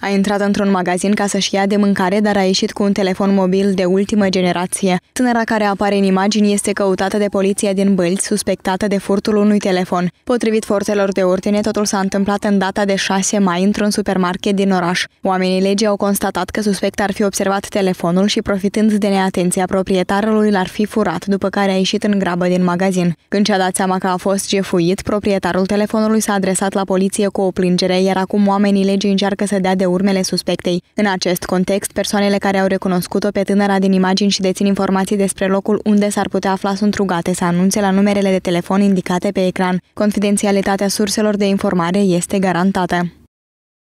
A intrat într-un magazin ca să-și ia de mâncare, dar a ieșit cu un telefon mobil de ultimă generație. Tânăra care apare în imagini este căutată de poliția din Bălți, suspectată de furtul unui telefon. Potrivit forțelor de ordine, totul s-a întâmplat în data de 6 mai într-un supermarket din oraș. Oamenii legii au constatat că suspect ar fi observat telefonul și profitând de neatenția proprietarului l-ar fi furat, după care a ieșit în grabă din magazin. Când și-a dat seama că a fost jefuit, proprietarul telefonului s-a adresat la poliție cu o plângere, iar acum oamenii legii încearcă să dea de urmele suspectei. În acest context, persoanele care au recunoscut-o pe tânăra din imagini și dețin informații despre locul unde s-ar putea afla sunt rugate să anunțe la numerele de telefon indicate pe ecran. Confidențialitatea surselor de informare este garantată.